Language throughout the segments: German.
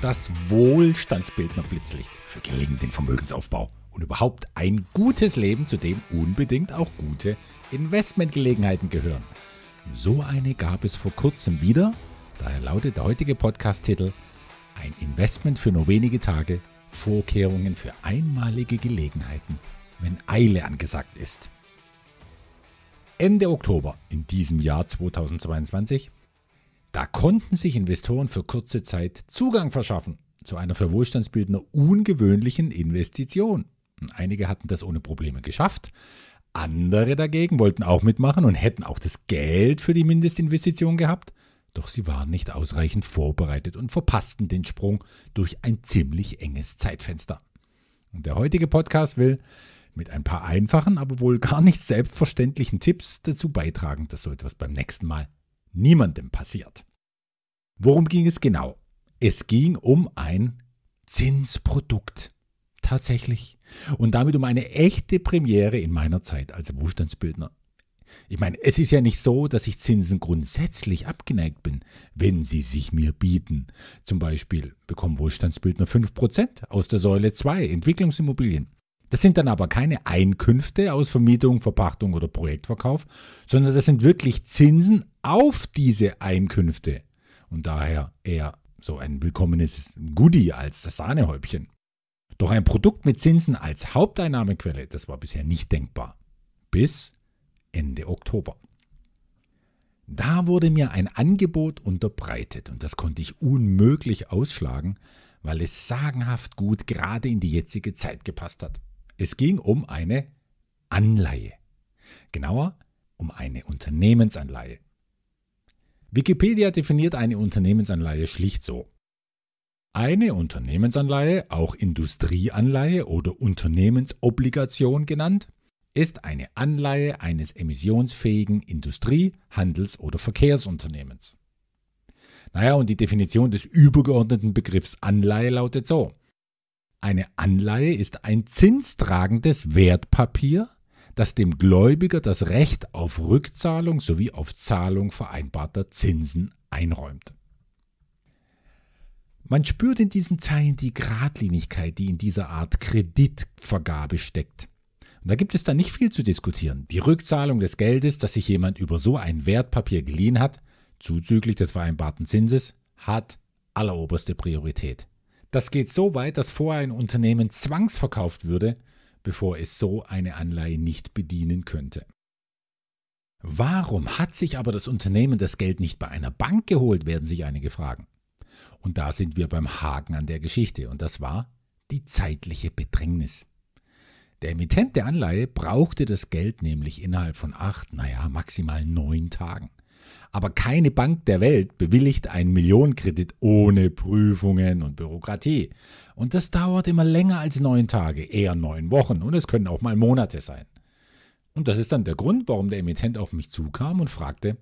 das Wohlstandsbildner Blitzlicht für gelingenden Vermögensaufbau und überhaupt ein gutes Leben, zu dem unbedingt auch gute Investmentgelegenheiten gehören. So eine gab es vor kurzem wieder, daher lautet der heutige Podcast-Titel Ein Investment für nur wenige Tage, Vorkehrungen für einmalige Gelegenheiten, wenn Eile angesagt ist. Ende Oktober in diesem Jahr 2022 da konnten sich Investoren für kurze Zeit Zugang verschaffen zu einer für Wohlstandsbildner ungewöhnlichen Investition. Einige hatten das ohne Probleme geschafft, andere dagegen wollten auch mitmachen und hätten auch das Geld für die Mindestinvestition gehabt, doch sie waren nicht ausreichend vorbereitet und verpassten den Sprung durch ein ziemlich enges Zeitfenster. Und der heutige Podcast will mit ein paar einfachen, aber wohl gar nicht selbstverständlichen Tipps dazu beitragen, dass so etwas beim nächsten Mal niemandem passiert. Worum ging es genau? Es ging um ein Zinsprodukt. Tatsächlich. Und damit um eine echte Premiere in meiner Zeit als Wohlstandsbildner. Ich meine, es ist ja nicht so, dass ich Zinsen grundsätzlich abgeneigt bin, wenn sie sich mir bieten. Zum Beispiel bekommen Wohlstandsbildner 5% aus der Säule 2 Entwicklungsimmobilien. Das sind dann aber keine Einkünfte aus Vermietung, Verpachtung oder Projektverkauf, sondern das sind wirklich Zinsen auf diese Einkünfte. Und daher eher so ein willkommenes Goodie als das Sahnehäubchen. Doch ein Produkt mit Zinsen als Haupteinnahmequelle, das war bisher nicht denkbar. Bis Ende Oktober. Da wurde mir ein Angebot unterbreitet und das konnte ich unmöglich ausschlagen, weil es sagenhaft gut gerade in die jetzige Zeit gepasst hat. Es ging um eine Anleihe. Genauer, um eine Unternehmensanleihe. Wikipedia definiert eine Unternehmensanleihe schlicht so. Eine Unternehmensanleihe, auch Industrieanleihe oder Unternehmensobligation genannt, ist eine Anleihe eines emissionsfähigen Industrie-, Handels- oder Verkehrsunternehmens. Naja, und die Definition des übergeordneten Begriffs Anleihe lautet so. Eine Anleihe ist ein zinstragendes Wertpapier, dass dem Gläubiger das Recht auf Rückzahlung sowie auf Zahlung vereinbarter Zinsen einräumt. Man spürt in diesen Zeilen die Gradlinigkeit, die in dieser Art Kreditvergabe steckt. Und da gibt es dann nicht viel zu diskutieren. Die Rückzahlung des Geldes, das sich jemand über so ein Wertpapier geliehen hat, zuzüglich des vereinbarten Zinses, hat alleroberste Priorität. Das geht so weit, dass vorher ein Unternehmen zwangsverkauft würde, bevor es so eine Anleihe nicht bedienen könnte. Warum hat sich aber das Unternehmen das Geld nicht bei einer Bank geholt, werden sich einige fragen. Und da sind wir beim Haken an der Geschichte, und das war die zeitliche Bedrängnis. Der Emittent der Anleihe brauchte das Geld nämlich innerhalb von acht, naja, maximal neun Tagen. Aber keine Bank der Welt bewilligt einen Millionenkredit ohne Prüfungen und Bürokratie. Und das dauert immer länger als neun Tage, eher neun Wochen und es können auch mal Monate sein. Und das ist dann der Grund, warum der Emittent auf mich zukam und fragte,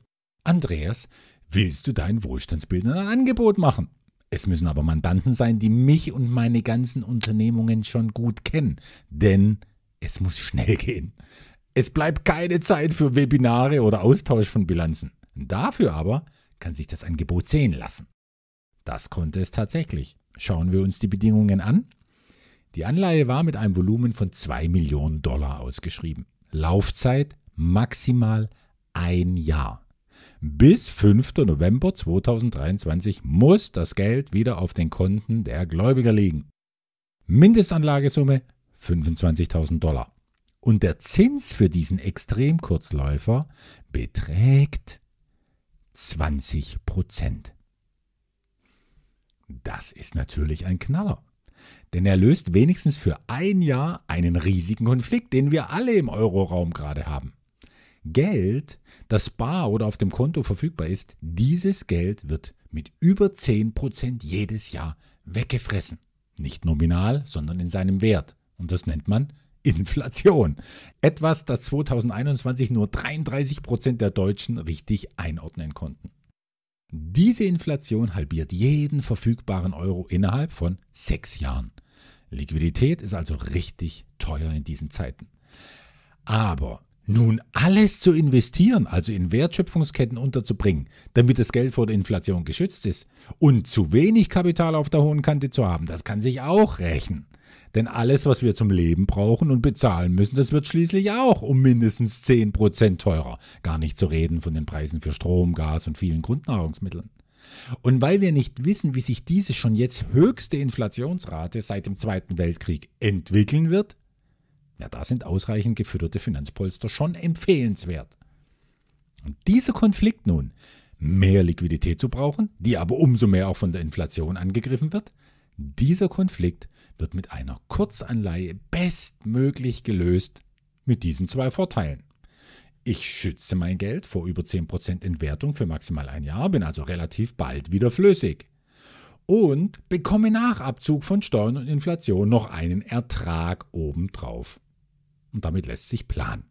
Andreas, willst du deinen Wohlstandsbildern ein Angebot machen? Es müssen aber Mandanten sein, die mich und meine ganzen Unternehmungen schon gut kennen, denn es muss schnell gehen. Es bleibt keine Zeit für Webinare oder Austausch von Bilanzen. Dafür aber kann sich das Angebot sehen lassen. Das konnte es tatsächlich. Schauen wir uns die Bedingungen an. Die Anleihe war mit einem Volumen von 2 Millionen Dollar ausgeschrieben. Laufzeit maximal ein Jahr. Bis 5. November 2023 muss das Geld wieder auf den Konten der Gläubiger liegen. Mindestanlagesumme 25.000 Dollar. Und der Zins für diesen Extremkurzläufer beträgt 20 Prozent. Das ist natürlich ein Knaller. Denn er löst wenigstens für ein Jahr einen riesigen Konflikt, den wir alle im Euroraum gerade haben. Geld, das bar oder auf dem Konto verfügbar ist, dieses Geld wird mit über 10% jedes Jahr weggefressen. Nicht nominal, sondern in seinem Wert. Und das nennt man Inflation. Etwas, das 2021 nur 33 Prozent der Deutschen richtig einordnen konnten. Diese Inflation halbiert jeden verfügbaren Euro innerhalb von sechs Jahren. Liquidität ist also richtig teuer in diesen Zeiten. Aber nun alles zu investieren, also in Wertschöpfungsketten unterzubringen, damit das Geld vor der Inflation geschützt ist und zu wenig Kapital auf der hohen Kante zu haben, das kann sich auch rächen. Denn alles, was wir zum Leben brauchen und bezahlen müssen, das wird schließlich auch um mindestens 10% teurer. Gar nicht zu reden von den Preisen für Strom, Gas und vielen Grundnahrungsmitteln. Und weil wir nicht wissen, wie sich diese schon jetzt höchste Inflationsrate seit dem Zweiten Weltkrieg entwickeln wird, ja, da sind ausreichend gefütterte Finanzpolster schon empfehlenswert. Und dieser Konflikt nun, mehr Liquidität zu brauchen, die aber umso mehr auch von der Inflation angegriffen wird, dieser Konflikt wird mit einer Kurzanleihe bestmöglich gelöst mit diesen zwei Vorteilen. Ich schütze mein Geld vor über 10% Entwertung für maximal ein Jahr, bin also relativ bald wieder flüssig. Und bekomme nach Abzug von Steuern und Inflation noch einen Ertrag obendrauf. Und damit lässt sich planen.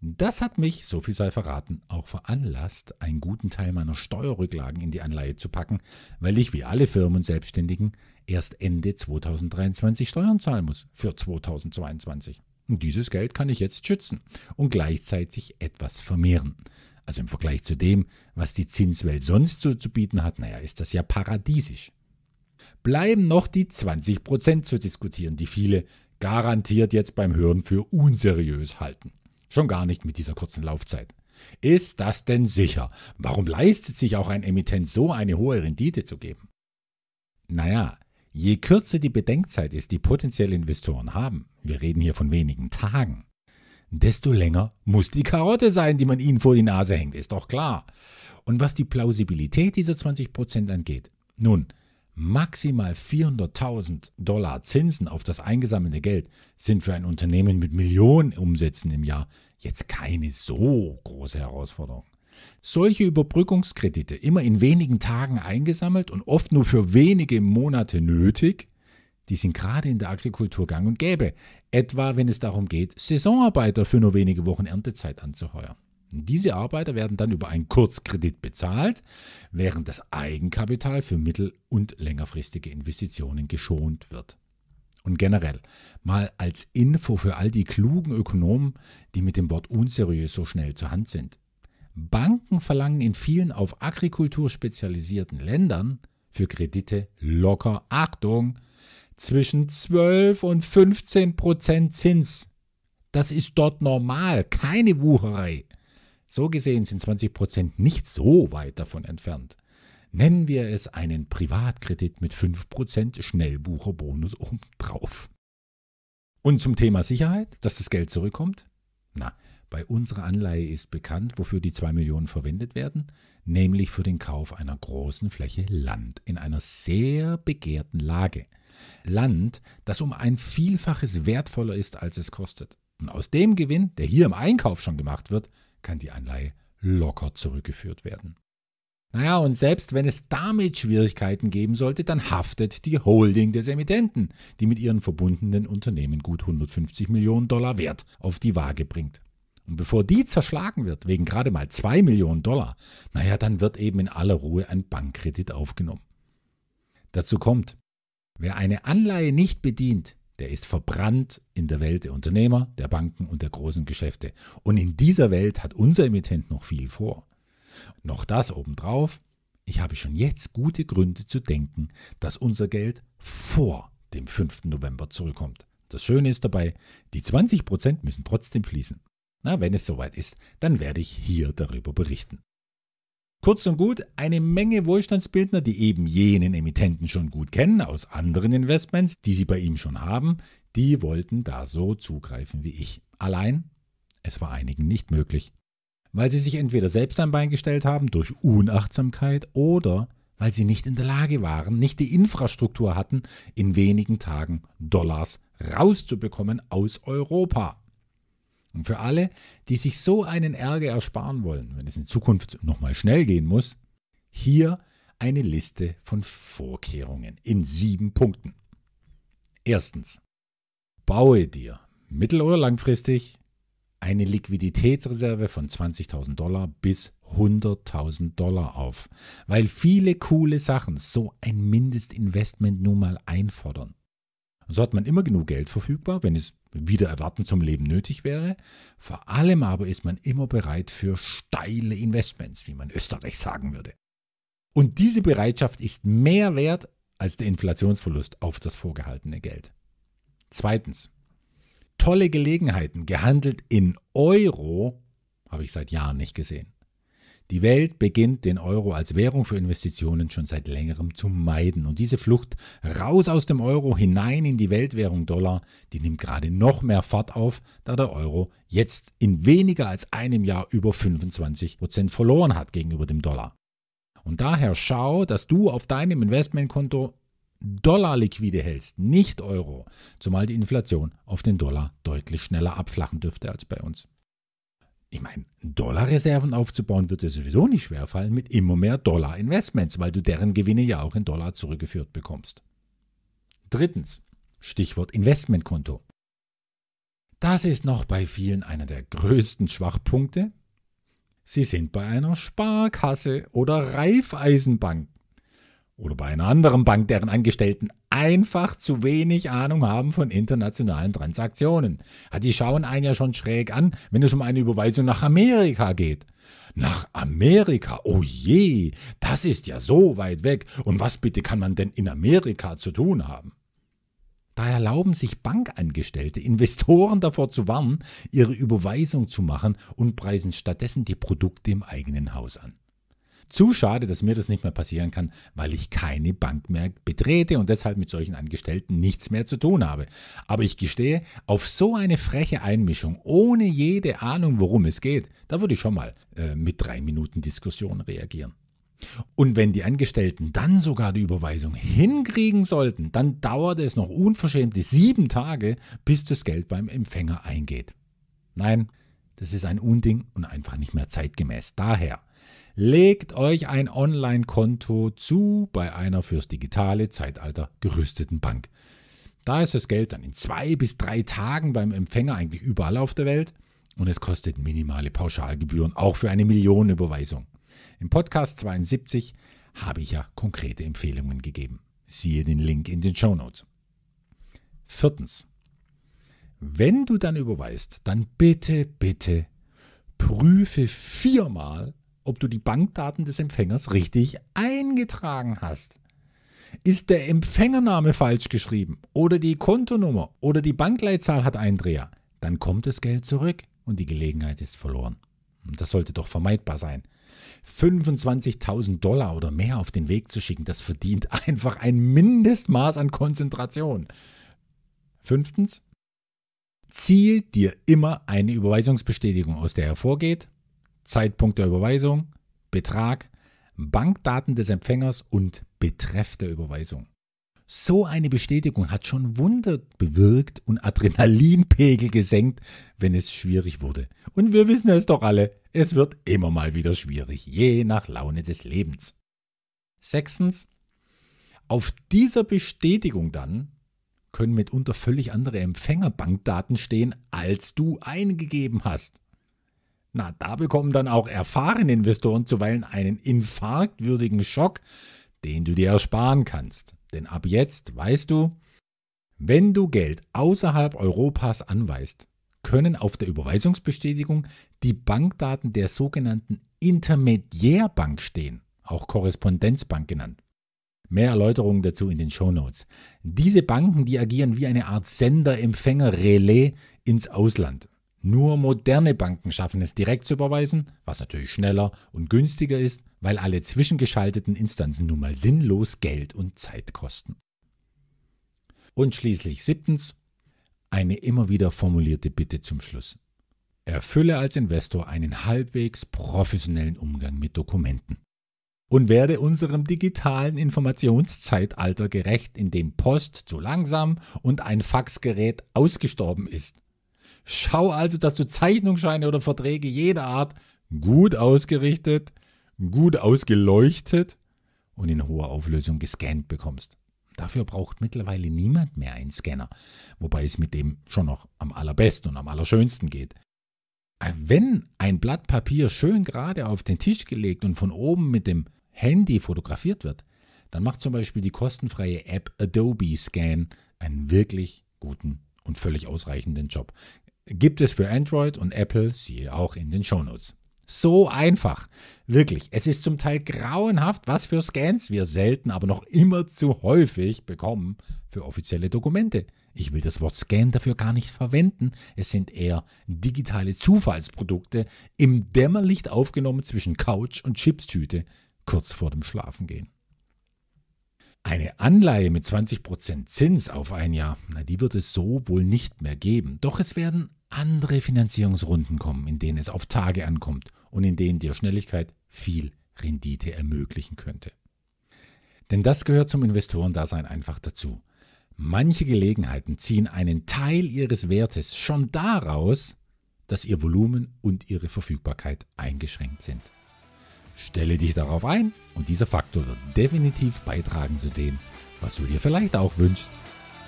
Das hat mich, so viel sei verraten, auch veranlasst, einen guten Teil meiner Steuerrücklagen in die Anleihe zu packen, weil ich wie alle Firmen und Selbstständigen erst Ende 2023 Steuern zahlen muss für 2022. Und dieses Geld kann ich jetzt schützen und gleichzeitig etwas vermehren. Also im Vergleich zu dem, was die Zinswelt sonst so zu bieten hat, naja, ist das ja paradiesisch. Bleiben noch die 20% zu diskutieren, die viele garantiert jetzt beim Hören für unseriös halten. Schon gar nicht mit dieser kurzen Laufzeit. Ist das denn sicher? Warum leistet sich auch ein Emittent so eine hohe Rendite zu geben? Naja, je kürzer die Bedenkzeit ist, die potenzielle Investoren haben, wir reden hier von wenigen Tagen, desto länger muss die Karotte sein, die man ihnen vor die Nase hängt, ist doch klar. Und was die Plausibilität dieser 20% angeht, nun, Maximal 400.000 Dollar Zinsen auf das eingesammelte Geld sind für ein Unternehmen mit Millionen Umsätzen im Jahr jetzt keine so große Herausforderung. Solche Überbrückungskredite, immer in wenigen Tagen eingesammelt und oft nur für wenige Monate nötig, die sind gerade in der Agrikultur gang und gäbe, etwa wenn es darum geht, Saisonarbeiter für nur wenige Wochen Erntezeit anzuheuern. Diese Arbeiter werden dann über einen Kurzkredit bezahlt, während das Eigenkapital für mittel- und längerfristige Investitionen geschont wird. Und generell, mal als Info für all die klugen Ökonomen, die mit dem Wort unseriös so schnell zur Hand sind. Banken verlangen in vielen auf Agrikultur spezialisierten Ländern für Kredite locker, Achtung, zwischen 12 und 15 Prozent Zins. Das ist dort normal, keine Wucherei. So gesehen sind 20 Prozent nicht so weit davon entfernt. Nennen wir es einen Privatkredit mit 5% Schnellbucherbonus obendrauf. Und zum Thema Sicherheit, dass das Geld zurückkommt? Na, bei unserer Anleihe ist bekannt, wofür die 2 Millionen verwendet werden, nämlich für den Kauf einer großen Fläche Land in einer sehr begehrten Lage. Land, das um ein Vielfaches wertvoller ist, als es kostet. Und aus dem Gewinn, der hier im Einkauf schon gemacht wird, kann die Anleihe locker zurückgeführt werden. Naja, und selbst wenn es damit Schwierigkeiten geben sollte, dann haftet die Holding des Emittenten, die mit ihren verbundenen Unternehmen gut 150 Millionen Dollar Wert auf die Waage bringt. Und bevor die zerschlagen wird, wegen gerade mal 2 Millionen Dollar, naja, dann wird eben in aller Ruhe ein Bankkredit aufgenommen. Dazu kommt, wer eine Anleihe nicht bedient, der ist verbrannt in der Welt der Unternehmer, der Banken und der großen Geschäfte. Und in dieser Welt hat unser Emittent noch viel vor. Noch das obendrauf, ich habe schon jetzt gute Gründe zu denken, dass unser Geld vor dem 5. November zurückkommt. Das Schöne ist dabei, die 20% müssen trotzdem fließen. Na, wenn es soweit ist, dann werde ich hier darüber berichten. Kurz und gut, eine Menge Wohlstandsbildner, die eben jenen Emittenten schon gut kennen aus anderen Investments, die sie bei ihm schon haben, die wollten da so zugreifen wie ich. Allein, es war einigen nicht möglich. Weil sie sich entweder selbst ein Bein gestellt haben durch Unachtsamkeit oder weil sie nicht in der Lage waren, nicht die Infrastruktur hatten, in wenigen Tagen Dollars rauszubekommen aus Europa. Und für alle, die sich so einen Ärger ersparen wollen, wenn es in Zukunft nochmal schnell gehen muss, hier eine Liste von Vorkehrungen in sieben Punkten. Erstens. Baue dir mittel- oder langfristig eine Liquiditätsreserve von 20.000 Dollar bis 100.000 Dollar auf, weil viele coole Sachen so ein Mindestinvestment nun mal einfordern. Und So hat man immer genug Geld verfügbar, wenn es wieder erwarten zum Leben nötig wäre. Vor allem aber ist man immer bereit für steile Investments, wie man Österreich sagen würde. Und diese Bereitschaft ist mehr wert als der Inflationsverlust auf das vorgehaltene Geld. Zweitens, tolle Gelegenheiten gehandelt in Euro habe ich seit Jahren nicht gesehen. Die Welt beginnt den Euro als Währung für Investitionen schon seit längerem zu meiden. Und diese Flucht raus aus dem Euro hinein in die Weltwährung Dollar, die nimmt gerade noch mehr Fahrt auf, da der Euro jetzt in weniger als einem Jahr über 25 Prozent verloren hat gegenüber dem Dollar. Und daher schau, dass du auf deinem Investmentkonto Dollar liquide hältst, nicht Euro, zumal die Inflation auf den Dollar deutlich schneller abflachen dürfte als bei uns ich meine, Dollarreserven aufzubauen wird dir sowieso nicht schwerfallen mit immer mehr Dollar-Investments, weil du deren Gewinne ja auch in Dollar zurückgeführt bekommst. Drittens, Stichwort Investmentkonto. Das ist noch bei vielen einer der größten Schwachpunkte. Sie sind bei einer Sparkasse oder Reifeisenbank oder bei einer anderen Bank, deren Angestellten einfach zu wenig Ahnung haben von internationalen Transaktionen. die schauen einen ja schon schräg an, wenn es um eine Überweisung nach Amerika geht. Nach Amerika, oh je, das ist ja so weit weg. Und was bitte kann man denn in Amerika zu tun haben? Da erlauben sich Bankangestellte, Investoren davor zu warnen, ihre Überweisung zu machen und preisen stattdessen die Produkte im eigenen Haus an. Zu schade, dass mir das nicht mehr passieren kann, weil ich keine Bank mehr betrete und deshalb mit solchen Angestellten nichts mehr zu tun habe. Aber ich gestehe, auf so eine freche Einmischung, ohne jede Ahnung, worum es geht, da würde ich schon mal äh, mit drei Minuten Diskussion reagieren. Und wenn die Angestellten dann sogar die Überweisung hinkriegen sollten, dann dauert es noch unverschämte sieben Tage, bis das Geld beim Empfänger eingeht. Nein, das ist ein Unding und einfach nicht mehr zeitgemäß. Daher Legt euch ein Online-Konto zu bei einer fürs digitale Zeitalter gerüsteten Bank. Da ist das Geld dann in zwei bis drei Tagen beim Empfänger eigentlich überall auf der Welt und es kostet minimale Pauschalgebühren auch für eine Millionenüberweisung. Im Podcast 72 habe ich ja konkrete Empfehlungen gegeben. Siehe den Link in den Show Notes. Viertens. Wenn du dann überweist, dann bitte, bitte prüfe viermal, ob du die Bankdaten des Empfängers richtig eingetragen hast. Ist der Empfängername falsch geschrieben oder die Kontonummer oder die Bankleitzahl hat einen Dreher, dann kommt das Geld zurück und die Gelegenheit ist verloren. Hm, das sollte doch vermeidbar sein. 25.000 Dollar oder mehr auf den Weg zu schicken, das verdient einfach ein Mindestmaß an Konzentration. Fünftens, ziehe dir immer eine Überweisungsbestätigung aus, der hervorgeht, Zeitpunkt der Überweisung, Betrag, Bankdaten des Empfängers und Betreff der Überweisung. So eine Bestätigung hat schon Wunder bewirkt und Adrenalinpegel gesenkt, wenn es schwierig wurde. Und wir wissen es doch alle, es wird immer mal wieder schwierig, je nach Laune des Lebens. Sechstens, auf dieser Bestätigung dann können mitunter völlig andere Empfängerbankdaten stehen, als du eingegeben hast. Na, da bekommen dann auch erfahrene Investoren zuweilen einen infarktwürdigen Schock, den du dir ersparen kannst. Denn ab jetzt weißt du, wenn du Geld außerhalb Europas anweist, können auf der Überweisungsbestätigung die Bankdaten der sogenannten Intermediärbank stehen, auch Korrespondenzbank genannt. Mehr Erläuterungen dazu in den Shownotes. Diese Banken, die agieren wie eine Art Sender-Empfänger-Relais ins Ausland. Nur moderne Banken schaffen es direkt zu überweisen, was natürlich schneller und günstiger ist, weil alle zwischengeschalteten Instanzen nun mal sinnlos Geld und Zeit kosten. Und schließlich siebtens, eine immer wieder formulierte Bitte zum Schluss. Erfülle als Investor einen halbwegs professionellen Umgang mit Dokumenten. Und werde unserem digitalen Informationszeitalter gerecht, in dem Post zu langsam und ein Faxgerät ausgestorben ist. Schau also, dass du Zeichnungsscheine oder Verträge jeder Art gut ausgerichtet, gut ausgeleuchtet und in hoher Auflösung gescannt bekommst. Dafür braucht mittlerweile niemand mehr einen Scanner, wobei es mit dem schon noch am allerbesten und am allerschönsten geht. Äh, wenn ein Blatt Papier schön gerade auf den Tisch gelegt und von oben mit dem Handy fotografiert wird, dann macht zum Beispiel die kostenfreie App Adobe Scan einen wirklich guten und völlig ausreichenden Job gibt es für Android und Apple, siehe auch in den Shownotes. So einfach. Wirklich, es ist zum Teil grauenhaft, was für Scans wir selten, aber noch immer zu häufig bekommen für offizielle Dokumente. Ich will das Wort Scan dafür gar nicht verwenden. Es sind eher digitale Zufallsprodukte im Dämmerlicht aufgenommen zwischen Couch und Chipstüte kurz vor dem Schlafengehen. Eine Anleihe mit 20% Zins auf ein Jahr, na, die wird es so wohl nicht mehr geben. Doch es werden andere Finanzierungsrunden kommen, in denen es auf Tage ankommt und in denen dir Schnelligkeit viel Rendite ermöglichen könnte. Denn das gehört zum Investorendasein einfach dazu. Manche Gelegenheiten ziehen einen Teil ihres Wertes schon daraus, dass ihr Volumen und ihre Verfügbarkeit eingeschränkt sind. Stelle dich darauf ein und dieser Faktor wird definitiv beitragen zu dem, was du dir vielleicht auch wünschst,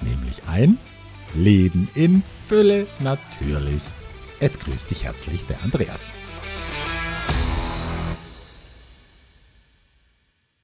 nämlich ein Leben in Fülle natürlich. Es grüßt dich herzlich der Andreas.